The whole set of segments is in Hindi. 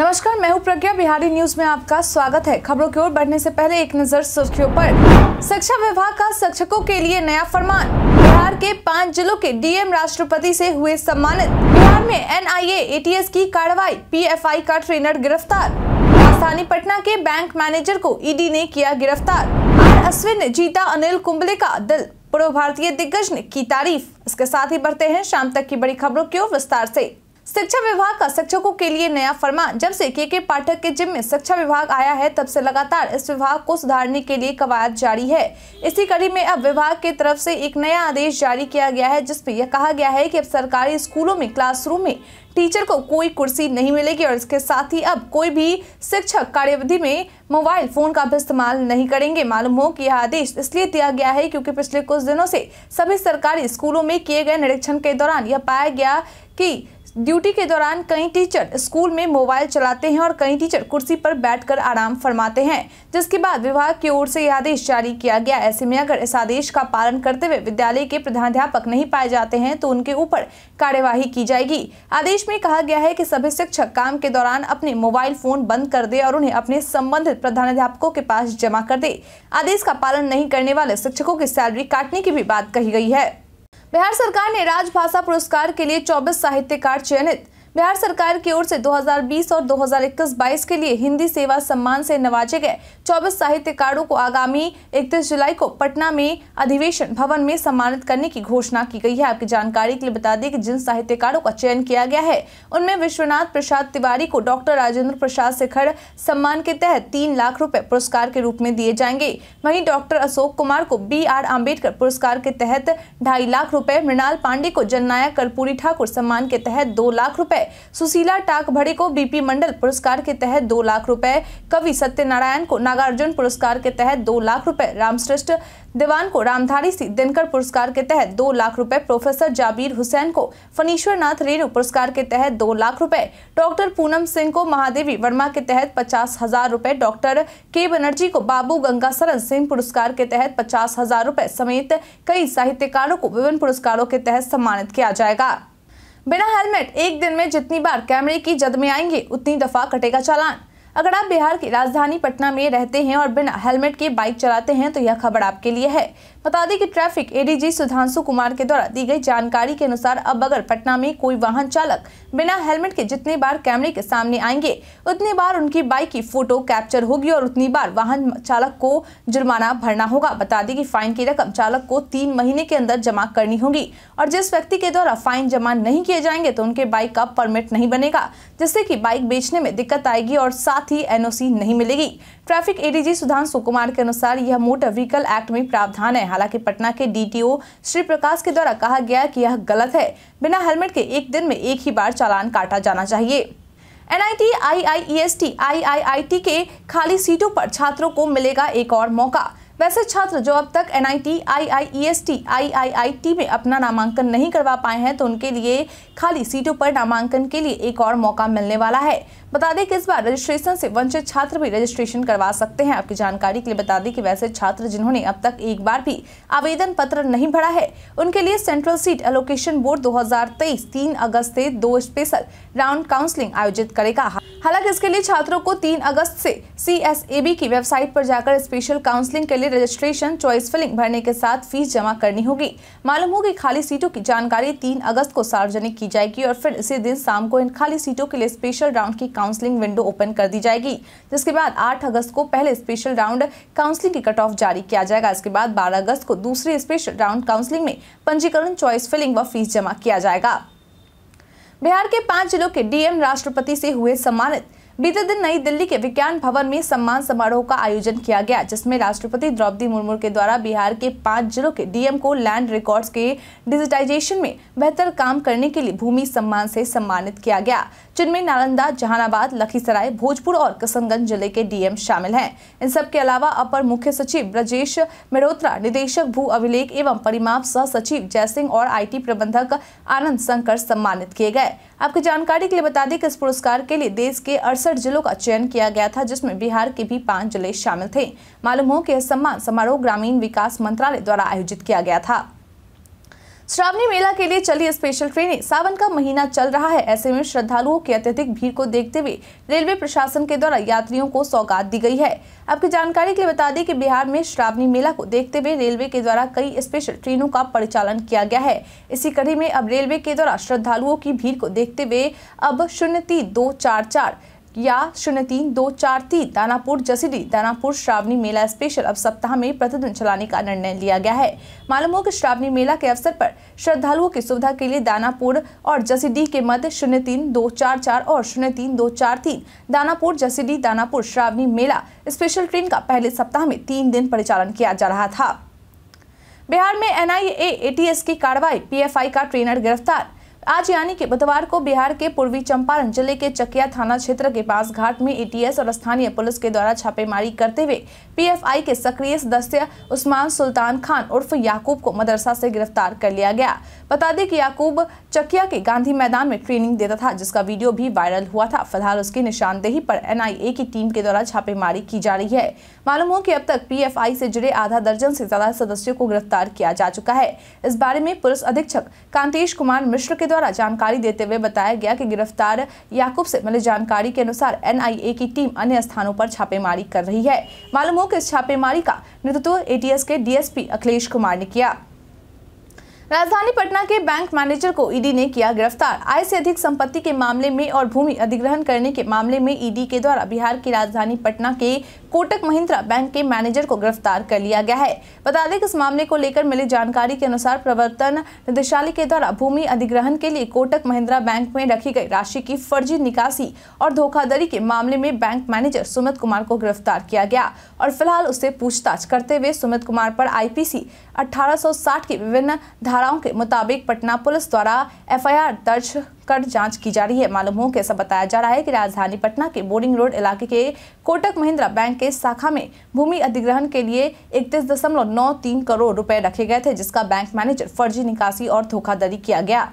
नमस्कार मैं हूं प्रज्ञा बिहारी न्यूज में आपका स्वागत है खबरों की ओर बढ़ने से पहले एक नजर सुर्खियों पर शिक्षा विभाग का शिक्षकों के लिए नया फरमान बिहार के पाँच जिलों के डीएम राष्ट्रपति से हुए सम्मानित बिहार में एनआईए एटीएस की कार्रवाई पीएफआई का ट्रेनर गिरफ्तार राजधानी पटना के बैंक मैनेजर को ईडी ने किया गिरफ्तार अश्विन ने जीता अनिल कुंबले का दिल पूर्व भारतीय दिग्गज ने की तारीफ इसके साथ ही बढ़ते हैं शाम तक की बड़ी खबरों की ओर विस्तार ऐसी शिक्षा विभाग का शिक्षकों के लिए नया फरमान जब से के के पाठक के जिम में शिक्षा विभाग आया है तब से लगातार इस विभाग को सुधारने के लिए कवायद जारी है इसी कड़ी में अब विभाग की तरफ से एक नया आदेश जारी किया गया है जिसमें यह कहा गया है कि अब सरकारी स्कूलों में क्लासरूम में टीचर को कोई कुर्सी नहीं मिलेगी और इसके साथ ही अब कोई भी शिक्षक कार्यविधि में मोबाइल फोन का भी इस्तेमाल नहीं करेंगे मालूम हो कि यह आदेश इसलिए दिया गया है क्योंकि पिछले कुछ दिनों से सभी सरकारी स्कूलों में किए गए निरीक्षण के दौरान यह पाया गया कि ड्यूटी के दौरान कई टीचर स्कूल में मोबाइल चलाते हैं और कई टीचर कुर्सी पर बैठकर आराम फरमाते हैं जिसके बाद विभाग की ओर से यह आदेश जारी किया गया ऐसे में अगर इस आदेश का पालन करते हुए विद्यालय के प्रधानाध्यापक नहीं पाए जाते हैं तो उनके ऊपर कार्यवाही की जाएगी आदेश में कहा गया है कि सभी शिक्षक काम के दौरान अपने मोबाइल फोन बंद कर दे और उन्हें अपने संबंधित प्रधानाध्यापकों के पास जमा कर दे आदेश का पालन नहीं करने वाले शिक्षकों की सैलरी काटने की भी बात कही गई है बिहार सरकार ने राजभाषा पुरस्कार के लिए 24 साहित्यकार चयनित बिहार सरकार की ओर से 2020 और 2021-22 के लिए हिंदी सेवा सम्मान से नवाजे गए 24 साहित्यकारों को आगामी 31 जुलाई को पटना में अधिवेशन भवन में सम्मानित करने की घोषणा की गई है आपकी जानकारी के लिए बता दें कि जिन साहित्यकारों का चयन किया गया है उनमें विश्वनाथ प्रसाद तिवारी को डॉक्टर राजेंद्र प्रसाद शेखर सम्मान के तहत तीन लाख रूपए पुरस्कार के रूप में दिए जाएंगे वही डॉक्टर अशोक कुमार को बी आर आम्बेडकर पुरस्कार के तहत ढाई लाख रूपए मृणाल पांडे को जननायक कर्पूरी ठाकुर सम्मान के तहत दो लाख रूपए सुशीला टाकभड़े को बीपी मंडल पुरस्कार के तहत दो लाख रुपए कवि सत्यनारायण को नागार्जुन पुरस्कार के तहत दो लाख रुपए रामश्रेष्ठ दीवान को रामधारी सिंह दिनकर पुरस्कार के तहत दो लाख रुपए प्रोफेसर जाबीर हुसैन को फनीश्वर नाथ रेणु पुरस्कार के तहत दो लाख रुपए डॉक्टर पूनम सिंह को महादेवी वर्मा के तहत पचास हजार रुपए डॉक्टर के बनर्जी को बाबू गंगा सरन सिंह पुरस्कार के तहत पचास हजार रुपए समेत कई साहित्यकारों को विभिन्न पुरस्कारों के तहत सम्मानित किया जाएगा बिना हेलमेट एक दिन में जितनी बार कैमरे की जद में आएंगे उतनी दफा कटेगा चालान अगर आप बिहार की राजधानी पटना में रहते हैं और बिना हेलमेट के बाइक चलाते हैं तो यह खबर आपके लिए है बता दें कि ट्रैफिक एडीजी सुधांशु कुमार के द्वारा दी गई जानकारी के अनुसार अब अगर पटना में कोई वाहन चालक बिना हेलमेट के जितने बार कैमरे के सामने आएंगे उतनी बार उनकी बाइक की फोटो कैप्चर होगी और उतनी बार वाहन चालक को जुर्माना भरना होगा बता दें कि फाइन की रकम चालक को तीन महीने के अंदर जमा करनी होगी और जिस व्यक्ति के द्वारा फाइन जमा नहीं किए जाएंगे तो उनके बाइक का परमिट नहीं बनेगा जिससे की बाइक बेचने में दिक्कत आएगी और साथ साथ ही एनओसी नहीं मिलेगी ट्रैफिक एडीजी सुधांशु कुमार के अनुसार यह मोटर व्हीकल एक्ट में प्रावधान है हालांकि पटना के डीटीओ श्री प्रकाश के द्वारा कहा गया कि यह गलत है बिना हेलमेट के एक दिन में एक ही बार चालान काटा जाना चाहिए एनआईटी आईआईईएसटी आईआईआईटी के खाली सीटों पर छात्रों को मिलेगा एक और मौका वैसे छात्र जो अब तक आई आई टी में अपना नामांकन नहीं करवा पाए हैं तो उनके लिए खाली सीटों पर नामांकन के लिए एक और मौका मिलने वाला है बता दें कि इस बार रजिस्ट्रेशन से वंचित छात्र भी रजिस्ट्रेशन करवा सकते हैं आपकी जानकारी के लिए बता दें कि वैसे छात्र जिन्होंने अब तक एक बार भी आवेदन पत्र नहीं भरा है उनके लिए सेंट्रल सीट एलोकेशन बोर्ड 2023 3 अगस्त से दो स्पेशल राउंड काउंसलिंग आयोजित करेगा हालांकि इसके लिए छात्रों को तीन अगस्त से सी की वेबसाइट पर जाकर स्पेशल काउंसलिंग के लिए रजिस्ट्रेशन चॉइस फिलिंग भरने के साथ फीस जमा करनी होगी मालूम हो खाली सीटों की जानकारी तीन अगस्त को सार्वजनिक की जाएगी और फिर इसी दिन शाम को इन खाली सीटों के लिए स्पेशल राउंड की काउंसलिंग विंडो ओपन कर दी जाएगी जिसके बाद 8 अगस्त को पहले स्पेशल राउंड काउंसलिंग की कट ऑफ जारी किया जाएगा इसके बाद 12 अगस्त को दूसरे स्पेशल राउंड काउंसलिंग में पंजीकरण चॉइस फिलिंग व फीस जमा किया जाएगा बिहार के पांच जिलों के डीएम राष्ट्रपति से हुए सम्मानित बीते दिन नई दिल्ली के विज्ञान भवन में सम्मान समारोह का आयोजन किया गया जिसमें राष्ट्रपति द्रौपदी मुर्मू के द्वारा बिहार के पांच जिलों के डीएम को लैंड रिकॉर्ड्स के डिजिटाइजेशन में बेहतर काम करने के लिए भूमि सम्मान से सम्मानित किया गया जिनमें नालंदा जहानाबाद लखीसराय भोजपुर और किशनगंज जिले के डीएम शामिल हैं इन सब के अलावा अपर मुख्य सचिव ब्रजेश मेड़ोत्रा निदेशक भू अभिलेख एवं परिमाप सह सचिव जयसिंह और आईटी प्रबंधक आनंद शंकर सम्मानित किए गए आपकी जानकारी के लिए बता दें कि इस पुरस्कार के लिए देश के अड़सठ जिलों का चयन किया गया था जिसमें बिहार के भी पांच जिले शामिल थे मालूम हो कि यह सम्मान समारोह ग्रामीण विकास मंत्रालय द्वारा आयोजित किया गया था श्रावणी मेला के लिए चली स्पेशल ट्रेनें सावन का महीना चल रहा है ऐसे में श्रद्धालुओं की अत्यधिक भीड़ को देखते हुए रेलवे प्रशासन के द्वारा यात्रियों को सौगात दी गई है आपकी जानकारी के लिए बता दें कि बिहार में श्रावणी मेला को देखते हुए रेलवे के द्वारा कई स्पेशल ट्रेनों का परिचालन किया गया है इसी कड़ी में अब रेलवे के द्वारा श्रद्धालुओं की भीड़ को देखते हुए अब शून्य दो चार चार या शून्य तीन दो चार तीन दानापुर जसीडी दानापुर श्रावणी मेला स्पेशल अब सप्ताह में प्रतिदिन चलाने का निर्णय लिया गया है मालूम हो कि श्रावणी मेला के अवसर पर श्रद्धालुओं की सुविधा के लिए दानापुर और जसीडी के मध्य शून्य तीन दो चार चार और शून्य तीन दो चार तीन दानापुर जसीडी दानापुर श्रावणी मेला स्पेशल ट्रेन का पहले सप्ताह में तीन दिन परिचालन किया जा रहा था बिहार में एनआईए एटीएस की कार्रवाई पीएफआई का ट्रेनर गिरफ्तार आज यानी कि बुधवार को बिहार के पूर्वी चंपारण जिले के चकिया थाना क्षेत्र के पास घाट में एटीएस e और स्थानीय पुलिस के द्वारा छापेमारी करते हुए पीएफआई के सक्रिय सदस्य उस्मान सुल्तान खान उर्फ याकूब को मदरसा से गिरफ्तार कर लिया गया बता दें कि याकूब चकिया के गांधी मैदान में ट्रेनिंग देता था जिसका वीडियो भी वायरल हुआ था फिलहाल उसकी निशानदेही पर एनआईए की टीम के द्वारा छापेमारी की जा रही है मालूम हो कि अब तक पीएफआई से जुड़े आधा दर्जन से ज्यादा सदस्यों को गिरफ्तार किया जा चुका है इस बारे में पुलिस अधीक्षक कांतेश कुमार मिश्र के द्वारा द्वारा जानकारी देते हुए बताया गया कि गिरफ्तार याकूब से मिली जानकारी के अनुसार एनआईए की टीम अन्य स्थानों पर छापेमारी कर रही है मालूम हो कि इस छापेमारी का नेतृत्व एटीएस के डीएसपी अखिलेश कुमार ने किया राजधानी पटना के बैंक मैनेजर को ईडी ने किया गिरफ्तार आय से अधिक संपत्ति के मामले में और भूमि अधिग्रहण करने के मामले में ईडी के द्वारा बिहार की राजधानी पटना के कोटक महिंद्रा बैंक के मैनेजर को गिरफ्तार कर लिया गया है बता दें कि इस मामले को लेकर मिली जानकारी के अनुसार प्रवर्तन निदेशालय के द्वारा भूमि अधिग्रहण के लिए कोटक महिंद्रा बैंक में रखी गई राशि की फर्जी निकासी और धोखाधड़ी के मामले में बैंक मैनेजर सुमित कुमार को गिरफ्तार किया गया और फिलहाल उससे पूछताछ करते हुए सुमित कुमार पर आई पी की विभिन्न धाराओं के मुताबिक पटना पुलिस द्वारा एफ दर्ज कर जांच की जा रही है मालूम हो ऐसा बताया जा रहा है कि राजधानी पटना के बोरिंग रोड इलाके के कोटक महिंद्रा बैंक के शाखा में भूमि अधिग्रहण के लिए इकतीस करोड़ रुपए रखे गए थे जिसका बैंक मैनेजर फर्जी निकासी और धोखाधड़ी किया गया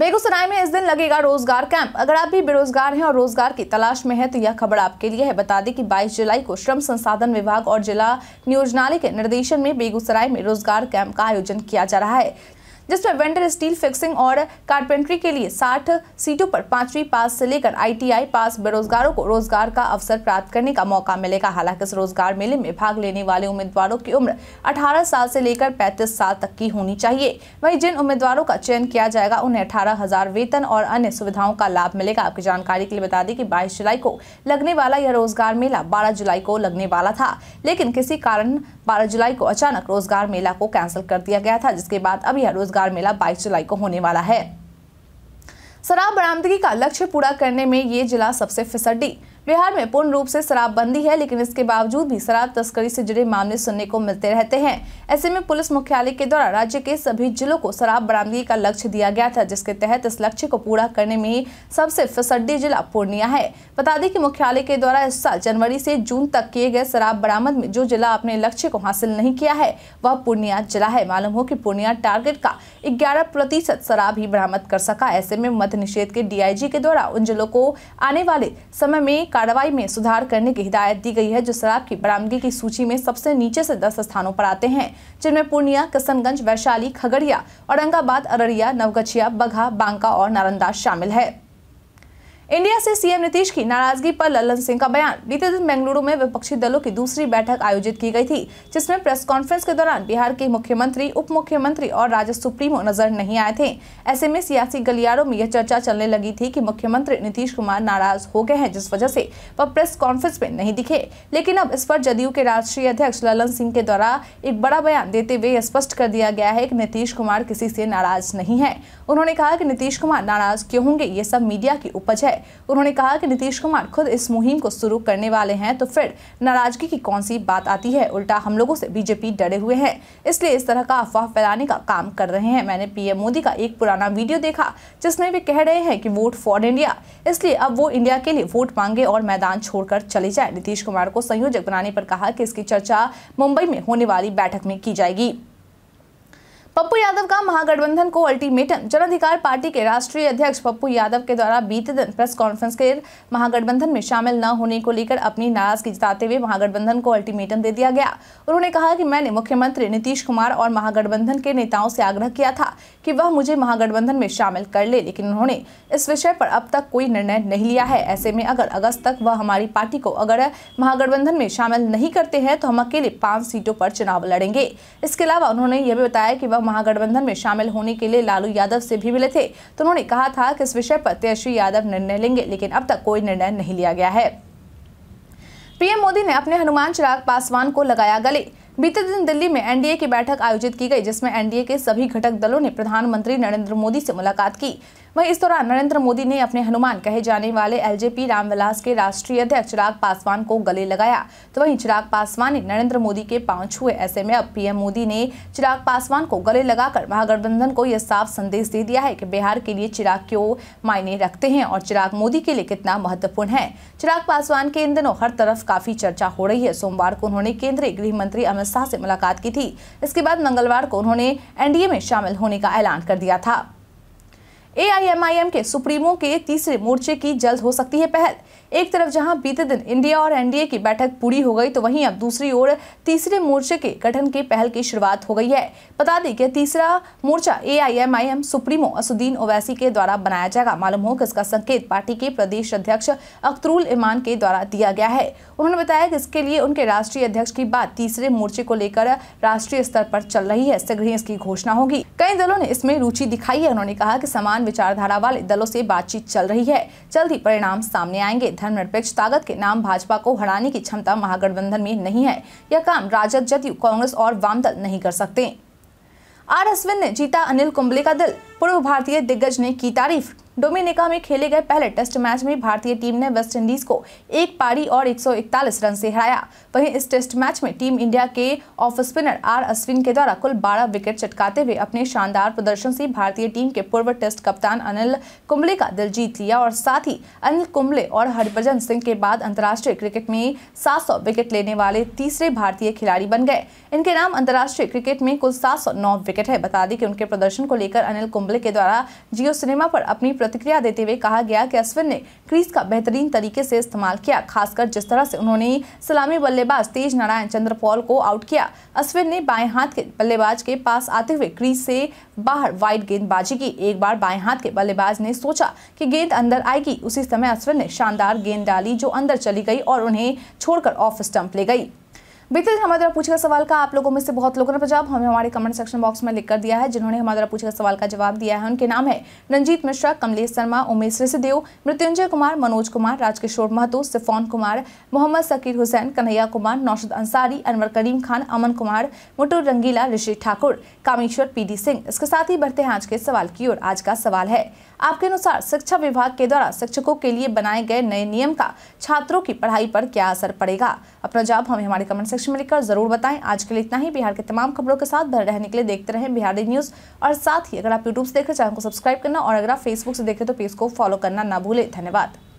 बेगूसराय में इस दिन लगेगा रोजगार कैंप अगर आप भी बेरोजगार हैं और रोजगार की तलाश में हैं तो यह खबर आपके लिए है बता दें कि 22 जुलाई को श्रम संसाधन विभाग और जिला नियोजनालय के निर्देशन में बेगूसराय में रोजगार कैंप का आयोजन किया जा रहा है जिसमें वेंडर स्टील फिक्सिंग और कारपेंट्री के लिए साठ सीटों पर पांचवी पास से लेकर आईटीआई पास बेरोजगारों को रोजगार का अवसर प्राप्त करने का मौका मिलेगा हालांकि इस रोजगार मेले में भाग लेने वाले उम्मीदवारों की उम्र 18 साल से लेकर 35 साल तक की होनी चाहिए वहीं जिन उम्मीदवारों का चयन किया जाएगा उन्हें अठारह हजार वेतन और अन्य सुविधाओं का लाभ मिलेगा आपकी जानकारी के लिए बता दें कि बाईस जुलाई को लगने वाला यह रोजगार मेला बारह जुलाई को लगने वाला था लेकिन किसी कारण बारह जुलाई को अचानक रोजगार मेला को कैंसिल कर दिया गया था जिसके बाद अब यह रोजगार रोजगार मेला बाईस जुलाई को होने वाला है शराब बरामदगी का लक्ष्य पूरा करने में ये जिला सबसे फिसड्डी बिहार में पूर्ण रूप से शराबबंदी है लेकिन इसके बावजूद भी शराब तस्करी से जुड़े मामले सुनने को मिलते रहते हैं ऐसे में पुलिस मुख्यालय के द्वारा राज्य के सभी जिलों को शराब बरामदगी का लक्ष्य दिया गया था जिसके तहत इस लक्ष्य को पूरा करने में ही सबसे फिसड्डी जिला पूर्णिया है बता दें कि मुख्यालय के द्वारा इस साल जनवरी से जून तक किए गए शराब बरामद में जो जिला अपने लक्ष्य को हासिल नहीं किया है वह पूर्णिया जिला है मालूम हो की पूर्णिया टारगेट का ग्यारह प्रतिशत शराब ही बरामद कर सका ऐसे में मध्य निषेध के डी के द्वारा उन जिलों को आने वाले समय में कार्रवाई में सुधार करने की हिदायत दी गई है जो शराब की बरामदगी की सूची में सबसे नीचे से दस स्थानों पर आते हैं जिनमें पूर्णिया किशनगंज वैशाली खगड़िया औरंगाबाद अररिया नवगछिया बघा बांका और नालंदा शामिल है इंडिया से सीएम नीतीश की नाराजगी पर ललन सिंह का बयान बीते दिन बेंगलुरु में विपक्षी दलों की दूसरी बैठक आयोजित की गई थी जिसमें प्रेस कॉन्फ्रेंस के दौरान बिहार के मुख्यमंत्री उप मुख्यमंत्री और राजस्व सुप्रीमो नजर नहीं आए थे ऐसे में सियासी गलियारों में यह चर्चा चलने लगी थी की मुख्यमंत्री नीतीश कुमार नाराज हो गए हैं जिस वजह से वह प्रेस कॉन्फ्रेंस में नहीं दिखे लेकिन अब इस पर जदयू के राष्ट्रीय अध्यक्ष ललन सिंह के द्वारा एक बड़ा बयान देते हुए स्पष्ट कर दिया गया है की नीतीश कुमार किसी से नाराज नहीं है उन्होंने कहा की नीतीश कुमार नाराज क्यों होंगे ये सब मीडिया की उपज है उन्होंने कहा कि नीतीश कुमार खुद इस मुहिम को शुरू करने वाले हैं तो फिर नाराजगी की कौन सी बात आती है उल्टा हम लोगों से बीजेपी डरे हुए है इसलिए इस तरह का अफवाह फैलाने का काम कर रहे हैं मैंने पीएम मोदी का एक पुराना वीडियो देखा जिसमें वे कह रहे हैं कि वोट फॉर इंडिया इसलिए अब वो इंडिया के लिए वोट मांगे और मैदान छोड़कर चले जाए नीतीश कुमार को संयोजक बनाने पर कहा कि इसकी चर्चा मुंबई में होने वाली बैठक में की जाएगी पप्पू यादव का महागठबंधन को अल्टीमेटम जन अधिकार पार्टी के राष्ट्रीय अध्यक्ष पप्पू यादव के द्वारा बीते दिन प्रेस कॉन्फ्रेंस के महागठबंधन में शामिल न होने को लेकर अपनी नाराजगी जताते हुए महागठबंधन को अल्टीमेटम दे दिया गया उन्होंने कहा कि मैंने मुख्यमंत्री नीतीश कुमार और महागठबंधन के नेताओं से आग्रह किया था कि वह मुझे महागठबंधन में शामिल कर ले लेकिन उन्होंने इस विषय पर अब तक कोई निर्णय नहीं लिया है ऐसे में अगर अगस्त तक वह हमारी पार्टी को अगर महागठबंधन में शामिल नहीं करते हैं तो हम अकेले पांच सीटों पर चुनाव लड़ेंगे इसके अलावा उन्होंने यह भी बताया कि वह महागठबंधन में शामिल होने के लिए लालू यादव से भी मिले थे तो उन्होंने कहा था कि इस विषय पर तेजस्वी यादव निर्णय लेंगे लेकिन अब तक कोई निर्णय नहीं लिया गया है पीएम मोदी ने अपने हनुमान चिराग पासवान को लगाया गले बीते दिन दिल्ली में एनडीए की बैठक आयोजित की गई जिसमें एनडीए के सभी घटक दलों ने प्रधानमंत्री नरेंद्र मोदी से मुलाकात की वहीं इस दौरान नरेंद्र मोदी ने अपने हनुमान कहे जाने वाले एलजेपी रामविलास के राष्ट्रीय अध्यक्ष चिराग पासवान को गले लगाया तो वहीं चिराग पासवान ने नरेंद्र मोदी के पांव छुए ऐसे में अब पीएम मोदी ने चिराग पासवान को गले लगाकर महागठबंधन को यह साफ संदेश दे दिया है कि बिहार के लिए चिराग क्यों मायने रखते हैं और चिराग मोदी के लिए कितना महत्वपूर्ण है चिराग पासवान के इन दिनों हर तरफ काफी चर्चा हो रही है सोमवार को उन्होंने केंद्रीय गृह मंत्री अमित शाह से मुलाकात की थी इसके बाद मंगलवार को उन्होंने एनडीए में शामिल होने का ऐलान कर दिया था एआईएमआईएम के सुप्रीमो के तीसरे मोर्चे की जल्द हो सकती है पहल एक तरफ जहां बीते दिन इंडिया और एनडीए की बैठक पूरी हो गई तो वहीं अब दूसरी ओर तीसरे मोर्चे के गठन के पहल की शुरुआत हो गई है बता दें कि तीसरा मोर्चा एआईएमआईएम सुप्रीमो असुद्दीन ओवैसी के द्वारा बनाया जाएगा मालूम हो कि इसका संकेत पार्टी के प्रदेश अध्यक्ष अख्तरुल ईमान के द्वारा दिया गया है उन्होंने बताया कि इसके लिए उनके राष्ट्रीय अध्यक्ष की बात तीसरे मोर्चे को लेकर राष्ट्रीय स्तर पर चल रही है शीघ्र ही इसकी घोषणा होगी कई दलों ने इसमें रुचि दिखाई है उन्होंने कहा कि समान विचारधारा वाले दलों से बातचीत चल रही है जल्द ही परिणाम सामने आएंगे धर्मनिरपेक्ष ताकत के नाम भाजपा को हराने की क्षमता महागठबंधन में नहीं है यह काम राजद जदयू कांग्रेस और वामदल नहीं कर सकते आर अश्विन ने जीता अनिल कुंबले का दिल पूर्व भारतीय दिग्गज ने की तारीफ डोमिनिका में खेले गए पहले टेस्ट मैच में भारतीय टीम ने वेस्टइंडीज को एक पारी और 141 रन से हराया वहीं इस टेस्ट मैच में टीम इंडिया के ऑफ स्पिनर आर अश्विन के द्वारा कुल 12 विकेट चटकाते हुए अपने शानदार प्रदर्शन से भारतीय टीम के पूर्व टेस्ट कप्तान अनिल कुंबले का दिल जीत लिया और साथ ही अनिल कुंबले और हरभजन सिंह के बाद अंतर्राष्ट्रीय क्रिकेट में सात विकेट लेने वाले तीसरे भारतीय खिलाड़ी बन गए इनके नाम अंतर्राष्ट्रीय क्रिकेट में कुल सात विकेट है बता दें कि उनके प्रदर्शन को लेकर अनिल कुंबले के द्वारा जियो सिनेमा पर अपनी प्रतिक्रिया देते हुए कहा गया कि अश्विन ने क्रीज का बेहतरीन तरीके से इस्तेमाल किया खासकर जिस तरह से उन्होंने सलामी बल्लेबाज तेज नारायण चंद्र पॉल को आउट किया अश्विन ने बाएं हाथ के बल्लेबाज के पास आते हुए क्रीज से बाहर वाइड गेंदबाजी की एक बार बाएं हाथ के बल्लेबाज ने सोचा की गेंद अंदर आएगी उसी समय अश्विन ने शानदार गेंद डाली जो अंदर चली गई और उन्हें छोड़कर ऑफ स्टंप ले गई बीते दिन हमारे द्वारा पूछे सवाल का आप लोगों में से बहुत लोगों ने जवाब हमें हमारे कमेंट सेक्शन बॉक्स में लिख कर दिया है जिन्होंने हमारे द्वारा पूछे सवाल का जवाब दिया है उनके नाम है रंजीत मिश्रा कमलेश शर्मा उमेश ऋषिदेव मृत्युंजय कुमार मनोज कुमार राजकिशोर महतो सिफोन कुमार मोहम्मद सकीर हुसैन कन्हैया कुमार नौशद अंसारी अनवर करीम खान अमन कुमार मुटुर रंगीला ऋषि ठाकुर कामेश्वर पी सिंह इसके साथ ही बढ़ते हैं आज के सवाल की ओर आज का सवाल है आपके अनुसार शिक्षा विभाग के द्वारा शिक्षकों के लिए बनाए गए नए नियम का छात्रों की पढ़ाई पर क्या असर पड़ेगा अपना जवाब हमें हमारे कमेंट सेक्शन में लिखकर जरूर बताएं आज के लिए इतना ही बिहार के तमाम खबरों के साथ भर रहने के लिए देखते रहें बिहारी न्यूज और साथ ही अगर आप यूट्यूब से देखें चैनल को सब्सक्राइब करना और अगर आप फेसबुक से देखें तो पेज को फॉलो करना ना भूलें धन्यवाद